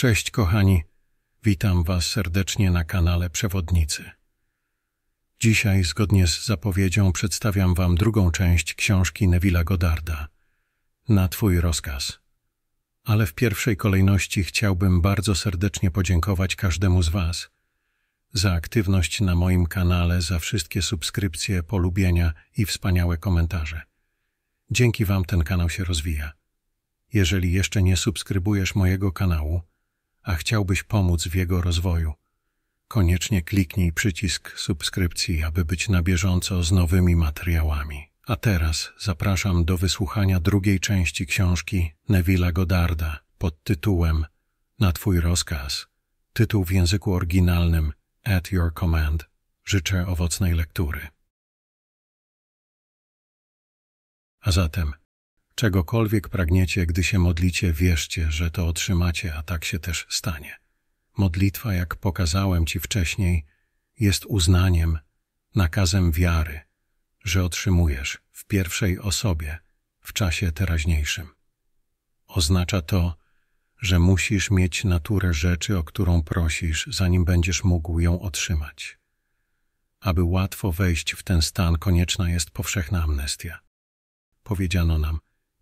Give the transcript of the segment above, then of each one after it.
Cześć kochani, witam Was serdecznie na kanale Przewodnicy. Dzisiaj, zgodnie z zapowiedzią, przedstawiam Wam drugą część książki Neville'a Godarda. Na Twój rozkaz. Ale w pierwszej kolejności chciałbym bardzo serdecznie podziękować każdemu z Was za aktywność na moim kanale, za wszystkie subskrypcje, polubienia i wspaniałe komentarze. Dzięki Wam ten kanał się rozwija. Jeżeli jeszcze nie subskrybujesz mojego kanału, a chciałbyś pomóc w jego rozwoju. Koniecznie kliknij przycisk subskrypcji, aby być na bieżąco z nowymi materiałami. A teraz zapraszam do wysłuchania drugiej części książki Neville'a Godarda pod tytułem Na Twój rozkaz. Tytuł w języku oryginalnym At Your Command. Życzę owocnej lektury. A zatem Czegokolwiek pragniecie, gdy się modlicie, wierzcie, że to otrzymacie, a tak się też stanie. Modlitwa, jak pokazałem Ci wcześniej, jest uznaniem, nakazem wiary, że otrzymujesz w pierwszej osobie, w czasie teraźniejszym. Oznacza to, że musisz mieć naturę rzeczy, o którą prosisz, zanim będziesz mógł ją otrzymać. Aby łatwo wejść w ten stan, konieczna jest powszechna amnestia. Powiedziano nam,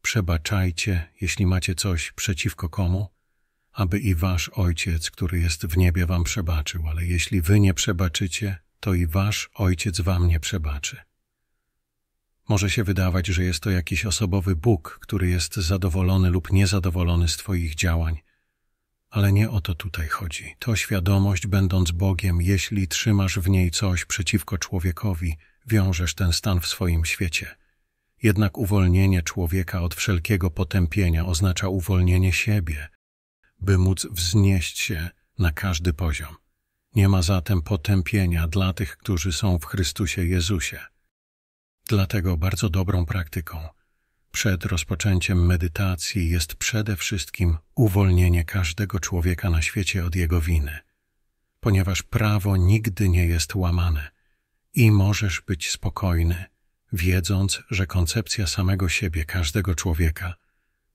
przebaczajcie, jeśli macie coś przeciwko komu, aby i wasz Ojciec, który jest w niebie, wam przebaczył, ale jeśli wy nie przebaczycie, to i wasz Ojciec wam nie przebaczy. Może się wydawać, że jest to jakiś osobowy Bóg, który jest zadowolony lub niezadowolony z Twoich działań, ale nie o to tutaj chodzi. To świadomość, będąc Bogiem, jeśli trzymasz w niej coś przeciwko człowiekowi, wiążesz ten stan w swoim świecie – jednak uwolnienie człowieka od wszelkiego potępienia oznacza uwolnienie siebie, by móc wznieść się na każdy poziom. Nie ma zatem potępienia dla tych, którzy są w Chrystusie Jezusie. Dlatego bardzo dobrą praktyką przed rozpoczęciem medytacji jest przede wszystkim uwolnienie każdego człowieka na świecie od jego winy, ponieważ prawo nigdy nie jest łamane i możesz być spokojny wiedząc, że koncepcja samego siebie, każdego człowieka,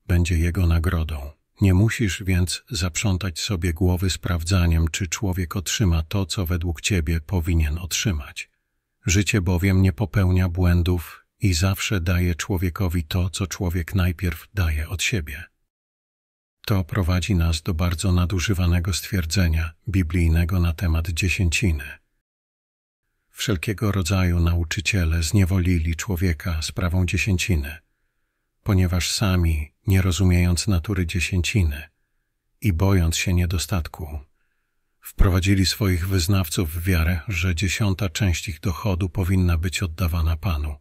będzie jego nagrodą. Nie musisz więc zaprzątać sobie głowy sprawdzaniem, czy człowiek otrzyma to, co według ciebie powinien otrzymać. Życie bowiem nie popełnia błędów i zawsze daje człowiekowi to, co człowiek najpierw daje od siebie. To prowadzi nas do bardzo nadużywanego stwierdzenia biblijnego na temat dziesięciny – Wszelkiego rodzaju nauczyciele zniewolili człowieka sprawą dziesięciny, ponieważ sami, nie rozumiejąc natury dziesięciny i bojąc się niedostatku, wprowadzili swoich wyznawców w wiarę, że dziesiąta część ich dochodu powinna być oddawana Panu.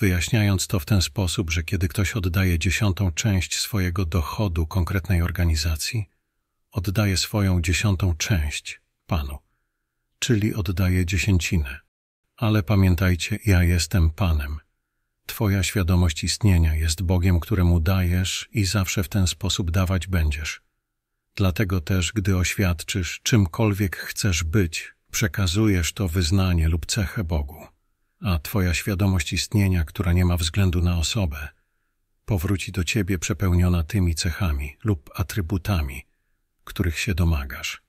Wyjaśniając to w ten sposób, że kiedy ktoś oddaje dziesiątą część swojego dochodu konkretnej organizacji, oddaje swoją dziesiątą część Panu czyli oddaję dziesięcinę. Ale pamiętajcie, ja jestem Panem. Twoja świadomość istnienia jest Bogiem, któremu dajesz i zawsze w ten sposób dawać będziesz. Dlatego też, gdy oświadczysz czymkolwiek chcesz być, przekazujesz to wyznanie lub cechę Bogu, a Twoja świadomość istnienia, która nie ma względu na osobę, powróci do Ciebie przepełniona tymi cechami lub atrybutami, których się domagasz.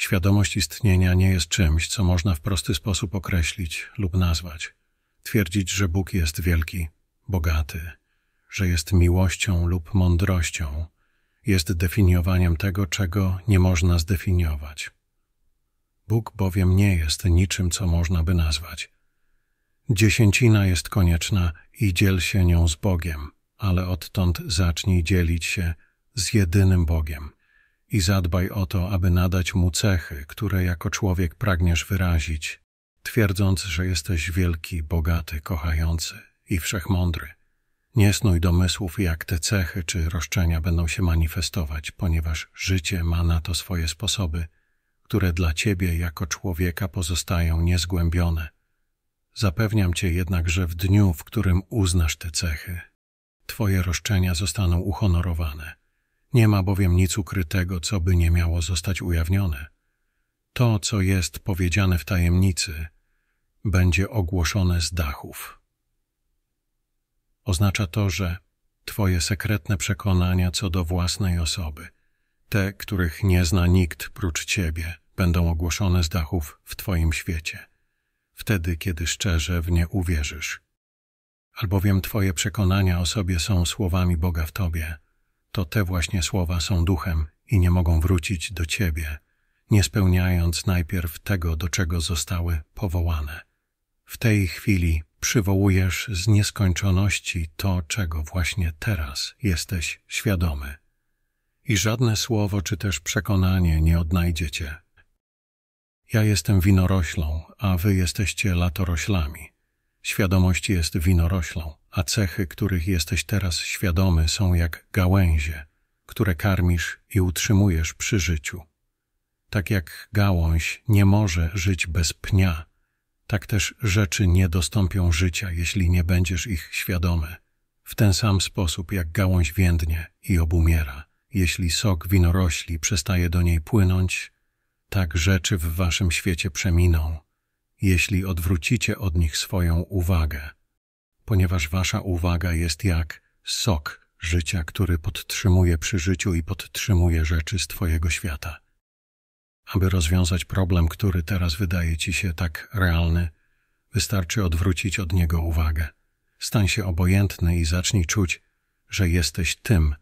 Świadomość istnienia nie jest czymś, co można w prosty sposób określić lub nazwać. Twierdzić, że Bóg jest wielki, bogaty, że jest miłością lub mądrością, jest definiowaniem tego, czego nie można zdefiniować. Bóg bowiem nie jest niczym, co można by nazwać. Dziesięcina jest konieczna i dziel się nią z Bogiem, ale odtąd zacznij dzielić się z jedynym Bogiem – i zadbaj o to, aby nadać mu cechy, które jako człowiek pragniesz wyrazić, twierdząc, że jesteś wielki, bogaty, kochający i wszechmądry. Nie snuj domysłów, jak te cechy czy roszczenia będą się manifestować, ponieważ życie ma na to swoje sposoby, które dla ciebie jako człowieka pozostają niezgłębione. Zapewniam cię jednak, że w dniu, w którym uznasz te cechy, twoje roszczenia zostaną uhonorowane – nie ma bowiem nic ukrytego, co by nie miało zostać ujawnione. To, co jest powiedziane w tajemnicy, będzie ogłoszone z dachów. Oznacza to, że Twoje sekretne przekonania co do własnej osoby, te, których nie zna nikt prócz Ciebie, będą ogłoszone z dachów w Twoim świecie, wtedy, kiedy szczerze w nie uwierzysz. Albowiem Twoje przekonania o sobie są słowami Boga w Tobie – to te właśnie słowa są duchem i nie mogą wrócić do ciebie, nie spełniając najpierw tego, do czego zostały powołane. W tej chwili przywołujesz z nieskończoności to, czego właśnie teraz jesteś świadomy. I żadne słowo czy też przekonanie nie odnajdziecie. Ja jestem winoroślą, a wy jesteście latoroślami. Świadomość jest winoroślą, a cechy, których jesteś teraz świadomy, są jak gałęzie, które karmisz i utrzymujesz przy życiu. Tak jak gałąź nie może żyć bez pnia, tak też rzeczy nie dostąpią życia, jeśli nie będziesz ich świadomy. W ten sam sposób jak gałąź więdnie i obumiera, jeśli sok winorośli przestaje do niej płynąć, tak rzeczy w waszym świecie przeminą jeśli odwrócicie od nich swoją uwagę, ponieważ wasza uwaga jest jak sok życia, który podtrzymuje przy życiu i podtrzymuje rzeczy z Twojego świata. Aby rozwiązać problem, który teraz wydaje Ci się tak realny, wystarczy odwrócić od niego uwagę. Stań się obojętny i zacznij czuć, że jesteś tym,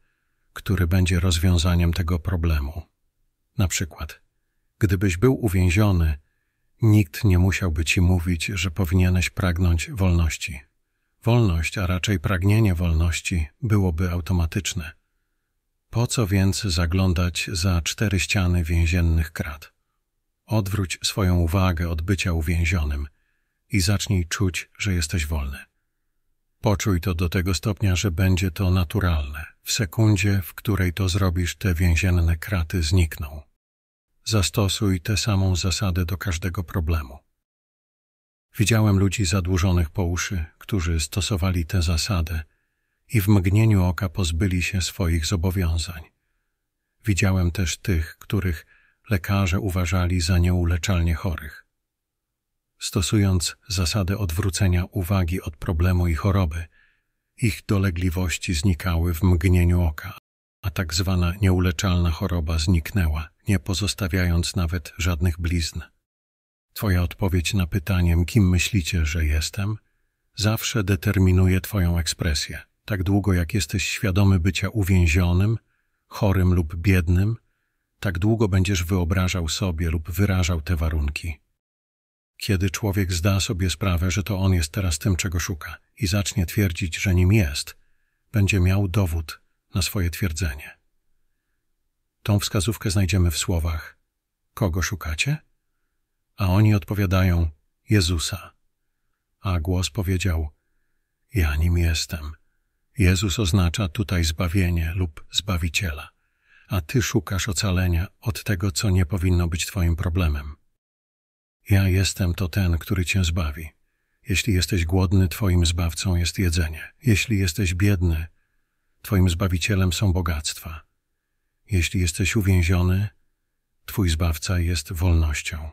który będzie rozwiązaniem tego problemu. Na przykład, gdybyś był uwięziony Nikt nie musiałby ci mówić, że powinieneś pragnąć wolności. Wolność, a raczej pragnienie wolności, byłoby automatyczne. Po co więc zaglądać za cztery ściany więziennych krat? Odwróć swoją uwagę od bycia uwięzionym i zacznij czuć, że jesteś wolny. Poczuj to do tego stopnia, że będzie to naturalne. W sekundzie, w której to zrobisz, te więzienne kraty znikną zastosuj tę samą zasadę do każdego problemu. Widziałem ludzi zadłużonych po uszy, którzy stosowali tę zasadę i w mgnieniu oka pozbyli się swoich zobowiązań. Widziałem też tych, których lekarze uważali za nieuleczalnie chorych. Stosując zasadę odwrócenia uwagi od problemu i choroby, ich dolegliwości znikały w mgnieniu oka, a tak zwana nieuleczalna choroba zniknęła nie pozostawiając nawet żadnych blizn. Twoja odpowiedź na pytanie, kim myślicie, że jestem, zawsze determinuje Twoją ekspresję. Tak długo jak jesteś świadomy bycia uwięzionym, chorym lub biednym, tak długo będziesz wyobrażał sobie lub wyrażał te warunki. Kiedy człowiek zda sobie sprawę, że to on jest teraz tym, czego szuka, i zacznie twierdzić, że nim jest, będzie miał dowód na swoje twierdzenie. Tą wskazówkę znajdziemy w słowach: Kogo szukacie? A oni odpowiadają: Jezusa. A głos powiedział: Ja nim jestem. Jezus oznacza tutaj zbawienie lub zbawiciela, a ty szukasz ocalenia od tego, co nie powinno być twoim problemem. Ja jestem to ten, który cię zbawi. Jeśli jesteś głodny, twoim zbawcą jest jedzenie. Jeśli jesteś biedny, twoim zbawicielem są bogactwa. Jeśli jesteś uwięziony, Twój zbawca jest wolnością.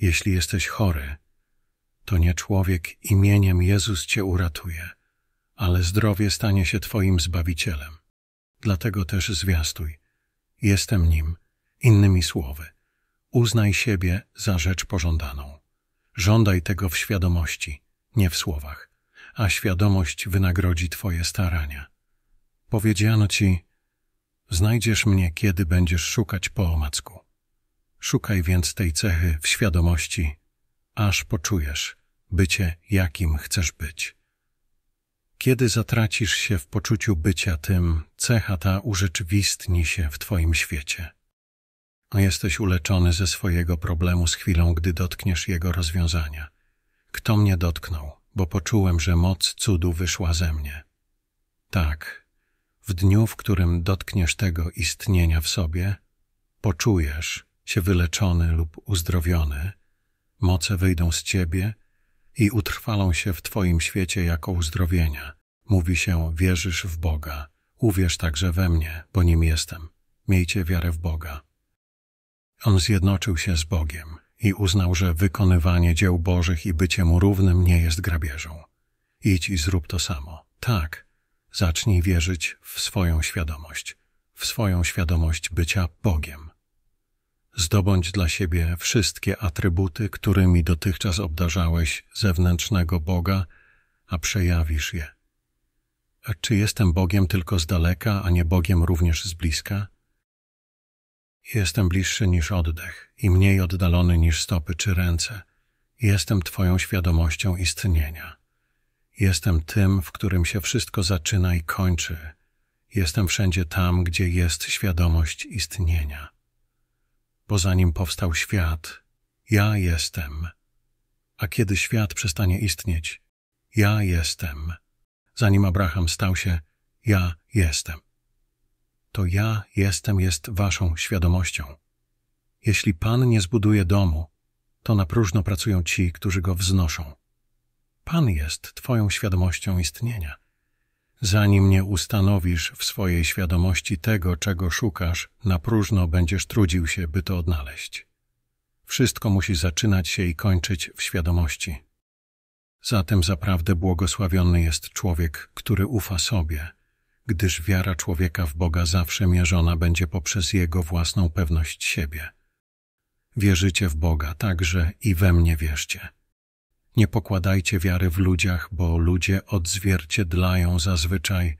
Jeśli jesteś chory, to nie człowiek imieniem Jezus Cię uratuje, ale zdrowie stanie się Twoim zbawicielem. Dlatego też zwiastuj. Jestem nim. Innymi słowy, uznaj siebie za rzecz pożądaną. Żądaj tego w świadomości, nie w słowach, a świadomość wynagrodzi Twoje starania. Powiedziano Ci, Znajdziesz mnie, kiedy będziesz szukać po omacku. Szukaj więc tej cechy w świadomości, aż poczujesz bycie, jakim chcesz być. Kiedy zatracisz się w poczuciu bycia tym, cecha ta urzeczywistni się w Twoim świecie. Jesteś uleczony ze swojego problemu z chwilą, gdy dotkniesz jego rozwiązania. Kto mnie dotknął, bo poczułem, że moc cudu wyszła ze mnie. Tak, w dniu, w którym dotkniesz tego istnienia w sobie, poczujesz się wyleczony lub uzdrowiony, moce wyjdą z ciebie i utrwalą się w twoim świecie jako uzdrowienia. Mówi się, wierzysz w Boga, uwierz także we mnie, bo nim jestem. Miejcie wiarę w Boga. On zjednoczył się z Bogiem i uznał, że wykonywanie dzieł Bożych i bycie mu równym nie jest grabieżą. Idź i zrób to samo. Tak, Zacznij wierzyć w swoją świadomość, w swoją świadomość bycia Bogiem. Zdobądź dla siebie wszystkie atrybuty, którymi dotychczas obdarzałeś zewnętrznego Boga, a przejawisz je. A czy jestem Bogiem tylko z daleka, a nie Bogiem również z bliska? Jestem bliższy niż oddech i mniej oddalony niż stopy czy ręce. Jestem Twoją świadomością istnienia. Jestem tym, w którym się wszystko zaczyna i kończy. Jestem wszędzie tam, gdzie jest świadomość istnienia. Poza nim powstał świat. Ja jestem. A kiedy świat przestanie istnieć, ja jestem. Zanim Abraham stał się, ja jestem. To ja jestem jest waszą świadomością. Jeśli Pan nie zbuduje domu, to na próżno pracują ci, którzy go wznoszą. Pan jest Twoją świadomością istnienia. Zanim nie ustanowisz w swojej świadomości tego, czego szukasz, na próżno będziesz trudził się, by to odnaleźć. Wszystko musi zaczynać się i kończyć w świadomości. Zatem zaprawdę błogosławiony jest człowiek, który ufa sobie, gdyż wiara człowieka w Boga zawsze mierzona będzie poprzez jego własną pewność siebie. Wierzycie w Boga, także i we mnie wierzcie. Nie pokładajcie wiary w ludziach, bo ludzie odzwierciedlają zazwyczaj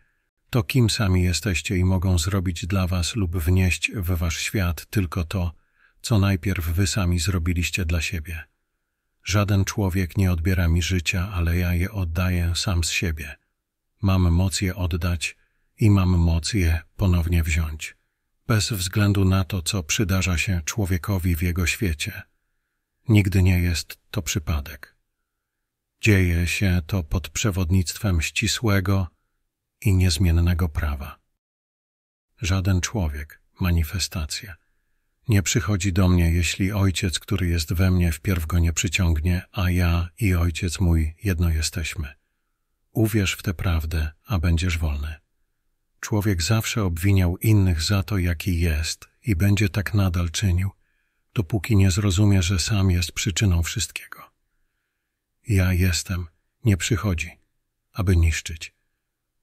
to, kim sami jesteście i mogą zrobić dla was lub wnieść w wasz świat tylko to, co najpierw wy sami zrobiliście dla siebie. Żaden człowiek nie odbiera mi życia, ale ja je oddaję sam z siebie. Mam moc je oddać i mam moc je ponownie wziąć, bez względu na to, co przydarza się człowiekowi w jego świecie. Nigdy nie jest to przypadek. Dzieje się to pod przewodnictwem ścisłego i niezmiennego prawa. Żaden człowiek, manifestacja, nie przychodzi do mnie, jeśli ojciec, który jest we mnie, wpierw go nie przyciągnie, a ja i ojciec mój jedno jesteśmy. Uwierz w tę prawdę, a będziesz wolny. Człowiek zawsze obwiniał innych za to, jaki jest i będzie tak nadal czynił, dopóki nie zrozumie, że sam jest przyczyną wszystkiego. Ja jestem nie przychodzi, aby niszczyć,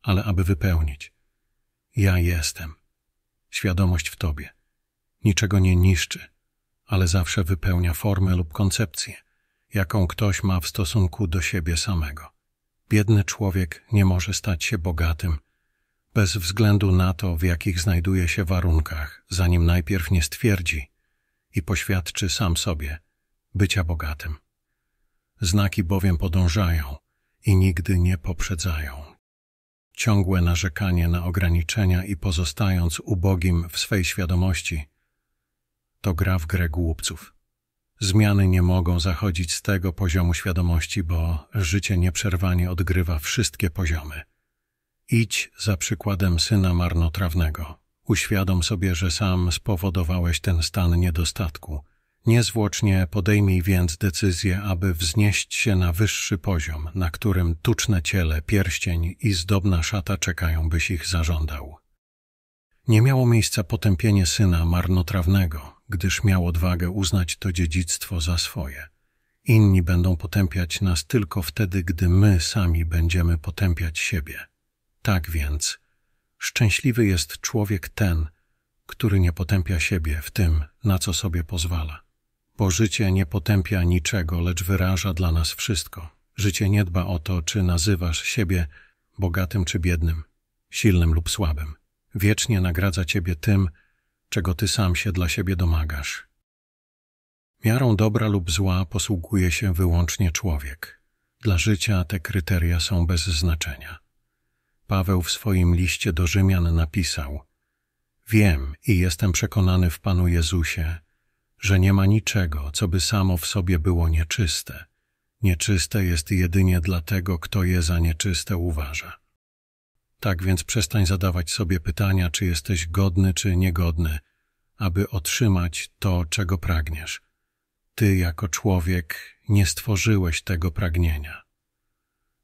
ale aby wypełnić. Ja jestem. Świadomość w tobie. Niczego nie niszczy, ale zawsze wypełnia formę lub koncepcję, jaką ktoś ma w stosunku do siebie samego. Biedny człowiek nie może stać się bogatym, bez względu na to, w jakich znajduje się warunkach, zanim najpierw nie stwierdzi i poświadczy sam sobie bycia bogatym. Znaki bowiem podążają i nigdy nie poprzedzają. Ciągłe narzekanie na ograniczenia i pozostając ubogim w swej świadomości to gra w grę głupców. Zmiany nie mogą zachodzić z tego poziomu świadomości, bo życie nieprzerwanie odgrywa wszystkie poziomy. Idź za przykładem syna marnotrawnego. Uświadom sobie, że sam spowodowałeś ten stan niedostatku – Niezwłocznie podejmij więc decyzję, aby wznieść się na wyższy poziom, na którym tuczne ciele, pierścień i zdobna szata czekają, byś ich zażądał. Nie miało miejsca potępienie syna marnotrawnego, gdyż miał odwagę uznać to dziedzictwo za swoje. Inni będą potępiać nas tylko wtedy, gdy my sami będziemy potępiać siebie. Tak więc, szczęśliwy jest człowiek ten, który nie potępia siebie w tym, na co sobie pozwala. Bo życie nie potępia niczego, lecz wyraża dla nas wszystko. Życie nie dba o to, czy nazywasz siebie bogatym czy biednym, silnym lub słabym. Wiecznie nagradza ciebie tym, czego ty sam się dla siebie domagasz. Miarą dobra lub zła posługuje się wyłącznie człowiek. Dla życia te kryteria są bez znaczenia. Paweł w swoim liście do Rzymian napisał: Wiem i jestem przekonany w Panu Jezusie, że nie ma niczego, co by samo w sobie było nieczyste. Nieczyste jest jedynie dlatego, kto je za nieczyste uważa. Tak więc przestań zadawać sobie pytania, czy jesteś godny czy niegodny, aby otrzymać to, czego pragniesz. Ty jako człowiek nie stworzyłeś tego pragnienia.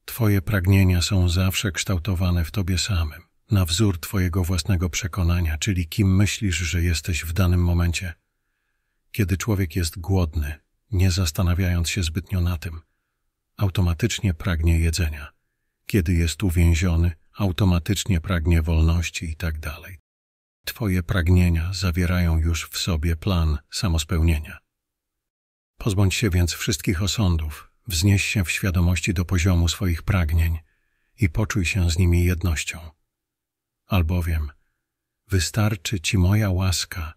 Twoje pragnienia są zawsze kształtowane w tobie samym, na wzór twojego własnego przekonania, czyli kim myślisz, że jesteś w danym momencie – kiedy człowiek jest głodny, nie zastanawiając się zbytnio na tym, automatycznie pragnie jedzenia. Kiedy jest uwięziony, automatycznie pragnie wolności i tak dalej. Twoje pragnienia zawierają już w sobie plan samospełnienia. Pozbądź się więc wszystkich osądów, wznieś się w świadomości do poziomu swoich pragnień i poczuj się z nimi jednością. Albowiem wystarczy Ci moja łaska,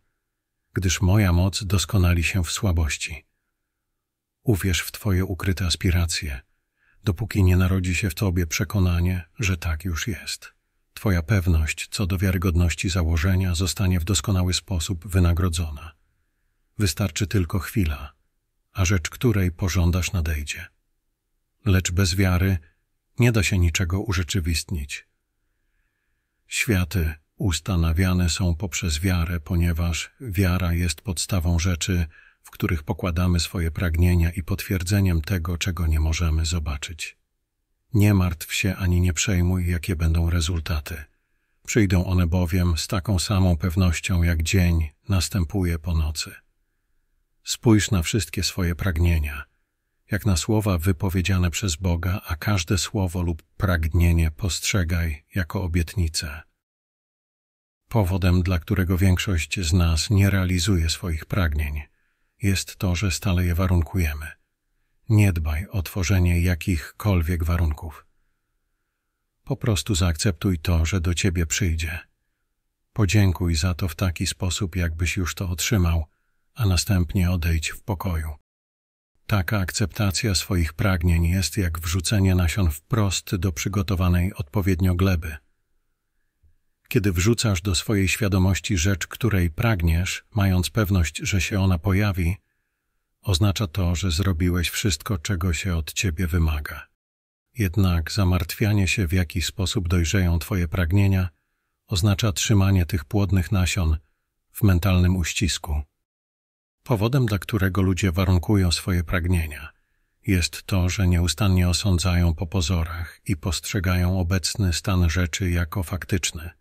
gdyż moja moc doskonali się w słabości. Uwierz w Twoje ukryte aspiracje, dopóki nie narodzi się w Tobie przekonanie, że tak już jest. Twoja pewność co do wiarygodności założenia zostanie w doskonały sposób wynagrodzona. Wystarczy tylko chwila, a rzecz której pożądasz nadejdzie. Lecz bez wiary nie da się niczego urzeczywistnić. Światy, ustanawiane są poprzez wiarę, ponieważ wiara jest podstawą rzeczy, w których pokładamy swoje pragnienia i potwierdzeniem tego, czego nie możemy zobaczyć. Nie martw się ani nie przejmuj, jakie będą rezultaty. Przyjdą one bowiem z taką samą pewnością, jak dzień następuje po nocy. Spójrz na wszystkie swoje pragnienia, jak na słowa wypowiedziane przez Boga, a każde słowo lub pragnienie postrzegaj jako obietnicę Powodem, dla którego większość z nas nie realizuje swoich pragnień, jest to, że stale je warunkujemy. Nie dbaj o tworzenie jakichkolwiek warunków. Po prostu zaakceptuj to, że do ciebie przyjdzie. Podziękuj za to w taki sposób, jakbyś już to otrzymał, a następnie odejdź w pokoju. Taka akceptacja swoich pragnień jest jak wrzucenie nasion wprost do przygotowanej odpowiednio gleby – kiedy wrzucasz do swojej świadomości rzecz, której pragniesz, mając pewność, że się ona pojawi, oznacza to, że zrobiłeś wszystko, czego się od ciebie wymaga. Jednak zamartwianie się, w jaki sposób dojrzeją twoje pragnienia, oznacza trzymanie tych płodnych nasion w mentalnym uścisku. Powodem, dla którego ludzie warunkują swoje pragnienia, jest to, że nieustannie osądzają po pozorach i postrzegają obecny stan rzeczy jako faktyczny –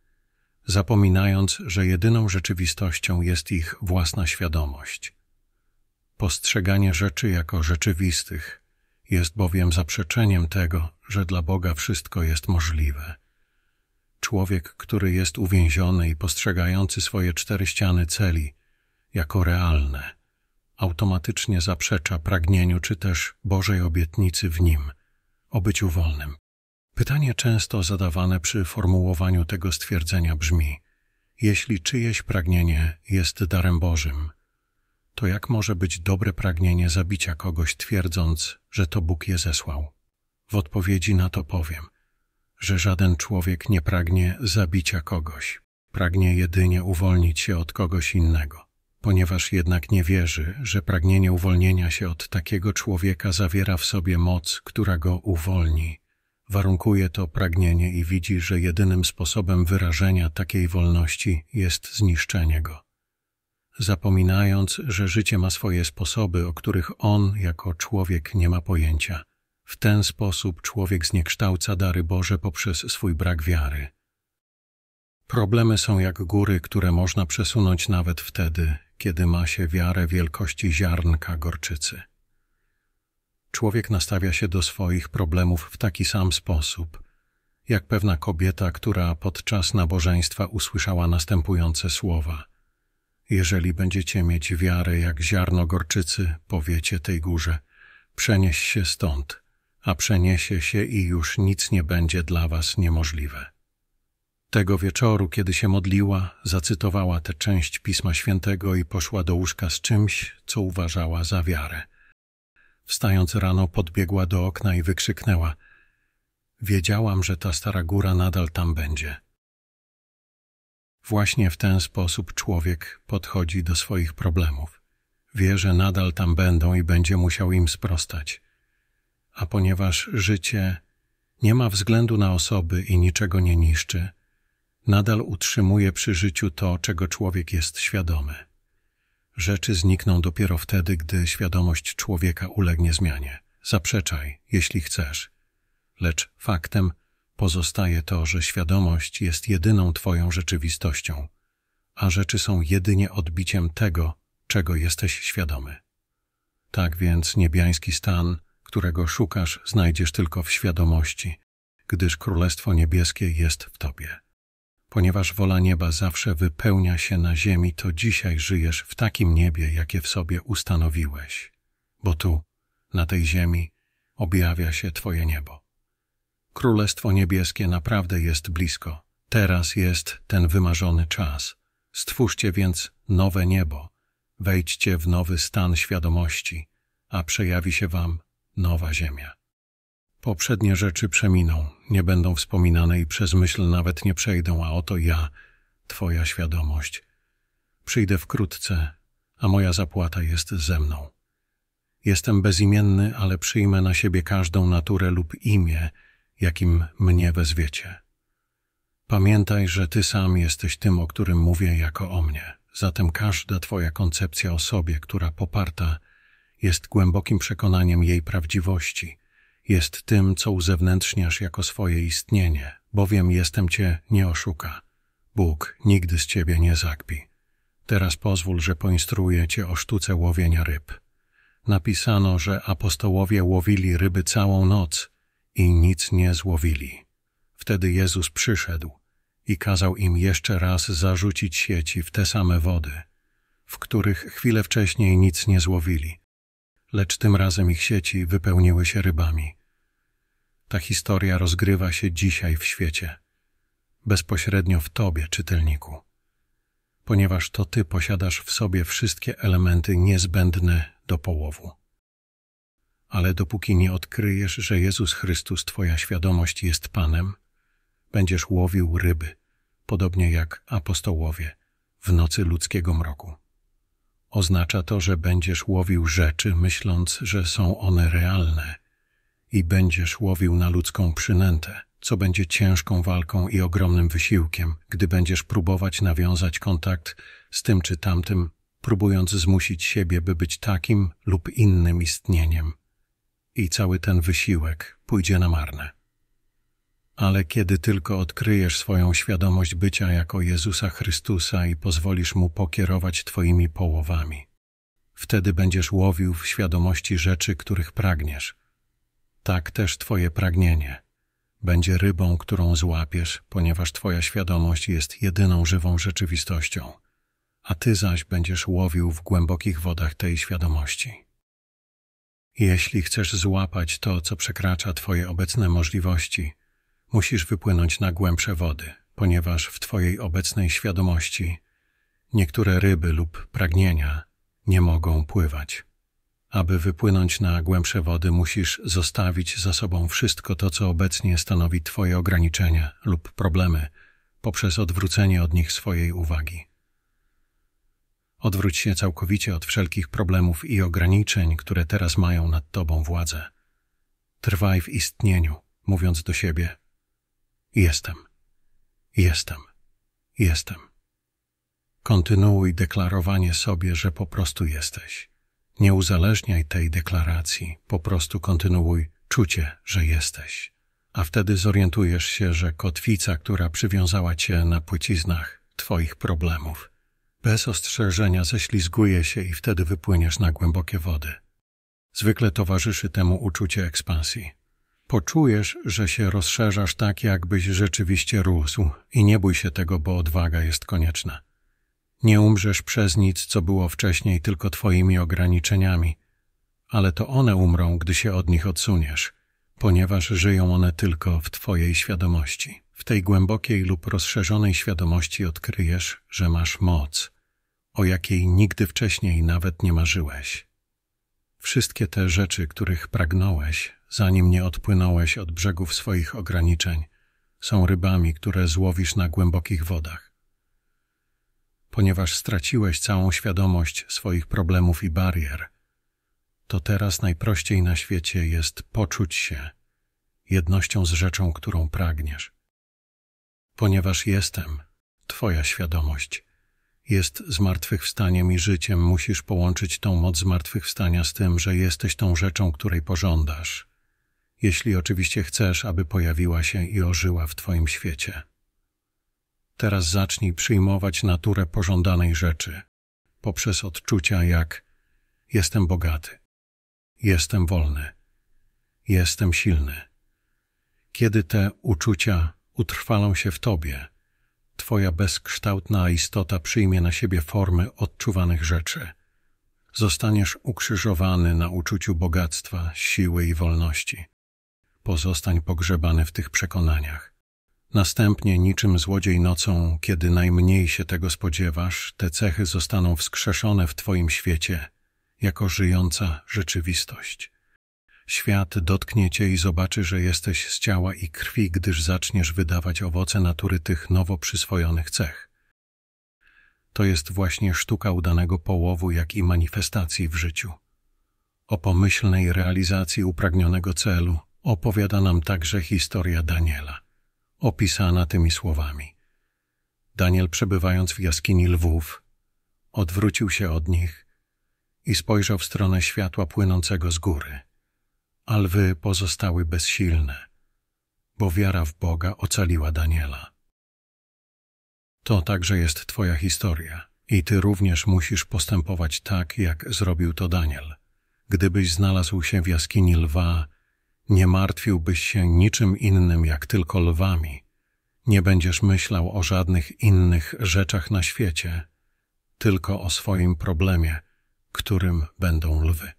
zapominając, że jedyną rzeczywistością jest ich własna świadomość. Postrzeganie rzeczy jako rzeczywistych jest bowiem zaprzeczeniem tego, że dla Boga wszystko jest możliwe. Człowiek, który jest uwięziony i postrzegający swoje cztery ściany celi jako realne, automatycznie zaprzecza pragnieniu czy też Bożej obietnicy w nim, o byciu wolnym. Pytanie często zadawane przy formułowaniu tego stwierdzenia brzmi: Jeśli czyjeś pragnienie jest darem Bożym, to jak może być dobre pragnienie zabicia kogoś, twierdząc, że to Bóg je zesłał? W odpowiedzi na to powiem, że żaden człowiek nie pragnie zabicia kogoś, pragnie jedynie uwolnić się od kogoś innego. Ponieważ jednak nie wierzy, że pragnienie uwolnienia się od takiego człowieka zawiera w sobie moc, która go uwolni, Warunkuje to pragnienie i widzi, że jedynym sposobem wyrażenia takiej wolności jest zniszczenie go. Zapominając, że życie ma swoje sposoby, o których on jako człowiek nie ma pojęcia. W ten sposób człowiek zniekształca dary Boże poprzez swój brak wiary. Problemy są jak góry, które można przesunąć nawet wtedy, kiedy ma się wiarę wielkości ziarnka gorczycy człowiek nastawia się do swoich problemów w taki sam sposób, jak pewna kobieta, która podczas nabożeństwa usłyszała następujące słowa – jeżeli będziecie mieć wiarę jak ziarno gorczycy, powiecie tej górze, przenieś się stąd, a przeniesie się i już nic nie będzie dla was niemożliwe. Tego wieczoru, kiedy się modliła, zacytowała tę część Pisma Świętego i poszła do łóżka z czymś, co uważała za wiarę. Wstając rano, podbiegła do okna i wykrzyknęła: Wiedziałam, że ta stara góra nadal tam będzie. Właśnie w ten sposób człowiek podchodzi do swoich problemów. Wie, że nadal tam będą i będzie musiał im sprostać. A ponieważ życie nie ma względu na osoby i niczego nie niszczy, nadal utrzymuje przy życiu to, czego człowiek jest świadomy. Rzeczy znikną dopiero wtedy, gdy świadomość człowieka ulegnie zmianie. Zaprzeczaj, jeśli chcesz. Lecz faktem pozostaje to, że świadomość jest jedyną Twoją rzeczywistością, a rzeczy są jedynie odbiciem tego, czego jesteś świadomy. Tak więc niebiański stan, którego szukasz, znajdziesz tylko w świadomości, gdyż Królestwo Niebieskie jest w Tobie. Ponieważ wola nieba zawsze wypełnia się na ziemi, to dzisiaj żyjesz w takim niebie, jakie w sobie ustanowiłeś, bo tu, na tej ziemi, objawia się Twoje niebo. Królestwo niebieskie naprawdę jest blisko. Teraz jest ten wymarzony czas. Stwórzcie więc nowe niebo, wejdźcie w nowy stan świadomości, a przejawi się Wam nowa ziemia. Poprzednie rzeczy przeminą, nie będą wspominane i przez myśl nawet nie przejdą, a oto ja, Twoja świadomość. Przyjdę wkrótce, a moja zapłata jest ze mną. Jestem bezimienny, ale przyjmę na siebie każdą naturę lub imię, jakim mnie wezwiecie. Pamiętaj, że Ty sam jesteś tym, o którym mówię jako o mnie. Zatem każda Twoja koncepcja o sobie, która poparta, jest głębokim przekonaniem jej prawdziwości – jest tym, co uzewnętrzniasz jako swoje istnienie, bowiem jestem cię nie oszuka. Bóg nigdy z ciebie nie zakpi. Teraz pozwól, że poinstruuję cię o sztuce łowienia ryb. Napisano, że apostołowie łowili ryby całą noc i nic nie złowili. Wtedy Jezus przyszedł i kazał im jeszcze raz zarzucić sieci w te same wody, w których chwilę wcześniej nic nie złowili – lecz tym razem ich sieci wypełniły się rybami. Ta historia rozgrywa się dzisiaj w świecie, bezpośrednio w tobie, czytelniku, ponieważ to ty posiadasz w sobie wszystkie elementy niezbędne do połowu. Ale dopóki nie odkryjesz, że Jezus Chrystus, twoja świadomość jest Panem, będziesz łowił ryby, podobnie jak apostołowie w nocy ludzkiego mroku. Oznacza to, że będziesz łowił rzeczy, myśląc, że są one realne, i będziesz łowił na ludzką przynętę, co będzie ciężką walką i ogromnym wysiłkiem, gdy będziesz próbować nawiązać kontakt z tym czy tamtym, próbując zmusić siebie, by być takim lub innym istnieniem. I cały ten wysiłek pójdzie na marne ale kiedy tylko odkryjesz swoją świadomość bycia jako Jezusa Chrystusa i pozwolisz Mu pokierować Twoimi połowami, wtedy będziesz łowił w świadomości rzeczy, których pragniesz. Tak też Twoje pragnienie będzie rybą, którą złapiesz, ponieważ Twoja świadomość jest jedyną żywą rzeczywistością, a Ty zaś będziesz łowił w głębokich wodach tej świadomości. Jeśli chcesz złapać to, co przekracza Twoje obecne możliwości, musisz wypłynąć na głębsze wody, ponieważ w Twojej obecnej świadomości niektóre ryby lub pragnienia nie mogą pływać. Aby wypłynąć na głębsze wody, musisz zostawić za sobą wszystko to, co obecnie stanowi Twoje ograniczenia lub problemy, poprzez odwrócenie od nich swojej uwagi. Odwróć się całkowicie od wszelkich problemów i ograniczeń, które teraz mają nad Tobą władzę. Trwaj w istnieniu, mówiąc do siebie: Jestem. Jestem. Jestem. Kontynuuj deklarowanie sobie, że po prostu jesteś. Nie uzależniaj tej deklaracji, po prostu kontynuuj czucie, że jesteś. A wtedy zorientujesz się, że kotwica, która przywiązała cię na płyciznach twoich problemów, bez ostrzeżenia ześlizguje się i wtedy wypłyniesz na głębokie wody. Zwykle towarzyszy temu uczucie ekspansji, poczujesz, że się rozszerzasz tak, jakbyś rzeczywiście rósł i nie bój się tego, bo odwaga jest konieczna. Nie umrzesz przez nic, co było wcześniej tylko twoimi ograniczeniami, ale to one umrą, gdy się od nich odsuniesz, ponieważ żyją one tylko w twojej świadomości. W tej głębokiej lub rozszerzonej świadomości odkryjesz, że masz moc, o jakiej nigdy wcześniej nawet nie marzyłeś. Wszystkie te rzeczy, których pragnąłeś, zanim nie odpłynąłeś od brzegów swoich ograniczeń, są rybami, które złowisz na głębokich wodach. Ponieważ straciłeś całą świadomość swoich problemów i barier, to teraz najprościej na świecie jest poczuć się jednością z rzeczą, którą pragniesz. Ponieważ jestem, Twoja świadomość jest zmartwychwstaniem i życiem, musisz połączyć tą moc zmartwychwstania z tym, że jesteś tą rzeczą, której pożądasz. Jeśli oczywiście chcesz, aby pojawiła się i ożyła w Twoim świecie. Teraz zacznij przyjmować naturę pożądanej rzeczy poprzez odczucia jak jestem bogaty, jestem wolny, jestem silny. Kiedy te uczucia utrwalą się w Tobie, Twoja bezkształtna istota przyjmie na siebie formy odczuwanych rzeczy. Zostaniesz ukrzyżowany na uczuciu bogactwa, siły i wolności. Pozostań pogrzebany w tych przekonaniach. Następnie, niczym złodziej nocą, kiedy najmniej się tego spodziewasz, te cechy zostaną wskrzeszone w Twoim świecie jako żyjąca rzeczywistość. Świat dotknie cię i zobaczy, że jesteś z ciała i krwi, gdyż zaczniesz wydawać owoce natury tych nowo przyswojonych cech. To jest właśnie sztuka udanego połowu, jak i manifestacji w życiu. O pomyślnej realizacji upragnionego celu opowiada nam także historia Daniela, opisana tymi słowami. Daniel, przebywając w jaskini lwów, odwrócił się od nich i spojrzał w stronę światła płynącego z góry alwy pozostały bezsilne, bo wiara w Boga ocaliła Daniela. To także jest Twoja historia i Ty również musisz postępować tak, jak zrobił to Daniel. Gdybyś znalazł się w jaskini lwa, nie martwiłbyś się niczym innym jak tylko lwami. Nie będziesz myślał o żadnych innych rzeczach na świecie, tylko o swoim problemie, którym będą lwy.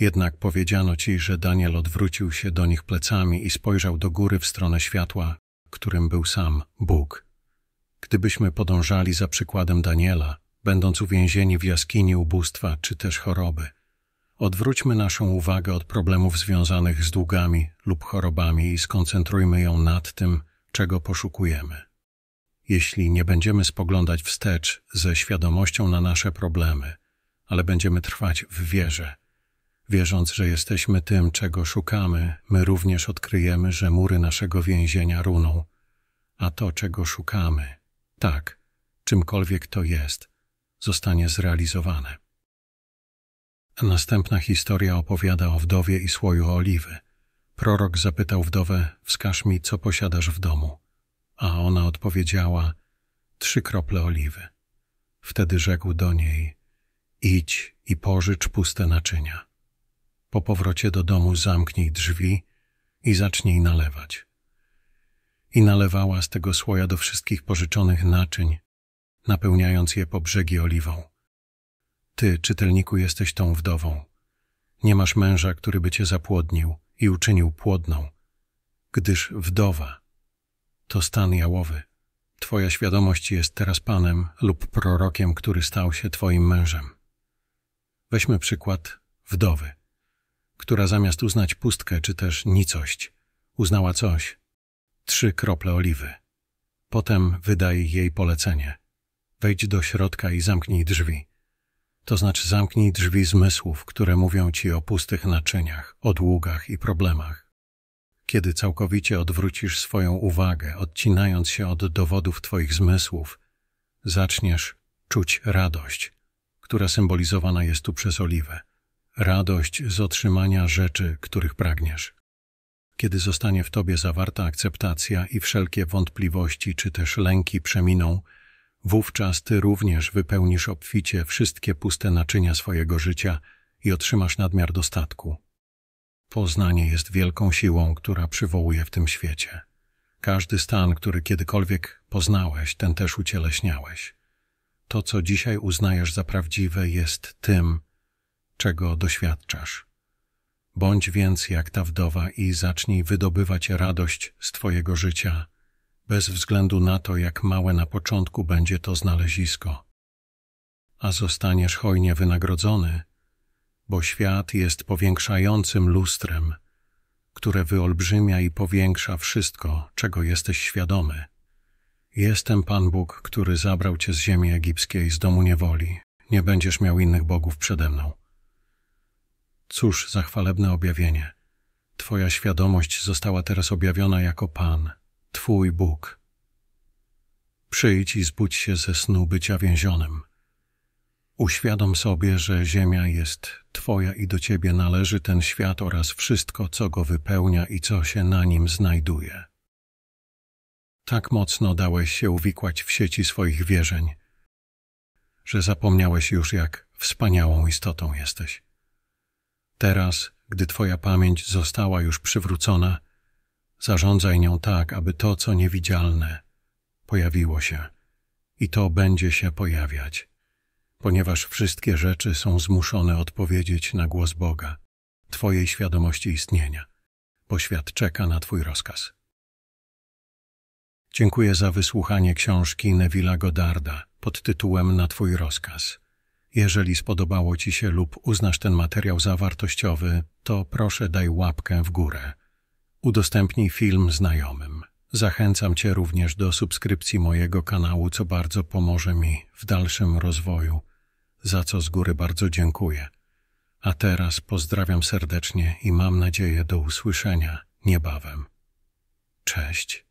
Jednak powiedziano ci, że Daniel odwrócił się do nich plecami i spojrzał do góry w stronę światła, którym był sam Bóg. Gdybyśmy podążali za przykładem Daniela, będąc uwięzieni w jaskini ubóstwa czy też choroby, odwróćmy naszą uwagę od problemów związanych z długami lub chorobami i skoncentrujmy ją nad tym, czego poszukujemy. Jeśli nie będziemy spoglądać wstecz ze świadomością na nasze problemy, ale będziemy trwać w wierze, Wierząc, że jesteśmy tym, czego szukamy, my również odkryjemy, że mury naszego więzienia runą, a to, czego szukamy, tak, czymkolwiek to jest, zostanie zrealizowane. Następna historia opowiada o wdowie i słoju oliwy. Prorok zapytał wdowę: Wskaż mi, co posiadasz w domu. A ona odpowiedziała: Trzy krople oliwy. Wtedy rzekł do niej: Idź i pożycz puste naczynia. Po powrocie do domu zamknij drzwi i zacznij nalewać. I nalewała z tego słoja do wszystkich pożyczonych naczyń, napełniając je po brzegi oliwą. Ty, czytelniku, jesteś tą wdową. Nie masz męża, który by cię zapłodnił i uczynił płodną, gdyż wdowa to stan jałowy. Twoja świadomość jest teraz panem lub prorokiem, który stał się twoim mężem. Weźmy przykład wdowy która zamiast uznać pustkę czy też nicość, uznała coś. Trzy krople oliwy. Potem wydaj jej polecenie. Wejdź do środka i zamknij drzwi. To znaczy zamknij drzwi zmysłów, które mówią ci o pustych naczyniach, odługach i problemach. Kiedy całkowicie odwrócisz swoją uwagę, odcinając się od dowodów twoich zmysłów, zaczniesz czuć radość, która symbolizowana jest tu przez oliwę radość z otrzymania rzeczy, których pragniesz. Kiedy zostanie w tobie zawarta akceptacja i wszelkie wątpliwości czy też lęki przeminą, wówczas ty również wypełnisz obficie wszystkie puste naczynia swojego życia i otrzymasz nadmiar dostatku. Poznanie jest wielką siłą, która przywołuje w tym świecie. Każdy stan, który kiedykolwiek poznałeś, ten też ucieleśniałeś. To, co dzisiaj uznajesz za prawdziwe, jest tym, czego doświadczasz. Bądź więc jak ta wdowa i zacznij wydobywać radość z Twojego życia, bez względu na to, jak małe na początku będzie to znalezisko. A zostaniesz hojnie wynagrodzony, bo świat jest powiększającym lustrem, które wyolbrzymia i powiększa wszystko, czego jesteś świadomy. Jestem Pan Bóg, który zabrał cię z ziemi egipskiej, z domu niewoli. Nie będziesz miał innych bogów przede mną. Cóż za chwalebne objawienie. Twoja świadomość została teraz objawiona jako Pan, Twój Bóg. Przyjdź i zbudź się ze snu bycia więzionym. Uświadom sobie, że ziemia jest Twoja i do Ciebie należy ten świat oraz wszystko, co go wypełnia i co się na nim znajduje. Tak mocno dałeś się uwikłać w sieci swoich wierzeń, że zapomniałeś już, jak wspaniałą istotą jesteś. Teraz, gdy Twoja pamięć została już przywrócona, zarządzaj nią tak, aby to, co niewidzialne, pojawiło się i to będzie się pojawiać, ponieważ wszystkie rzeczy są zmuszone odpowiedzieć na głos Boga, Twojej świadomości istnienia, bo świat czeka na Twój rozkaz. Dziękuję za wysłuchanie książki Neville'a Godarda pod tytułem Na Twój rozkaz – jeżeli spodobało Ci się lub uznasz ten materiał za wartościowy, to proszę daj łapkę w górę. Udostępnij film znajomym. Zachęcam Cię również do subskrypcji mojego kanału, co bardzo pomoże mi w dalszym rozwoju, za co z góry bardzo dziękuję. A teraz pozdrawiam serdecznie i mam nadzieję do usłyszenia niebawem. Cześć.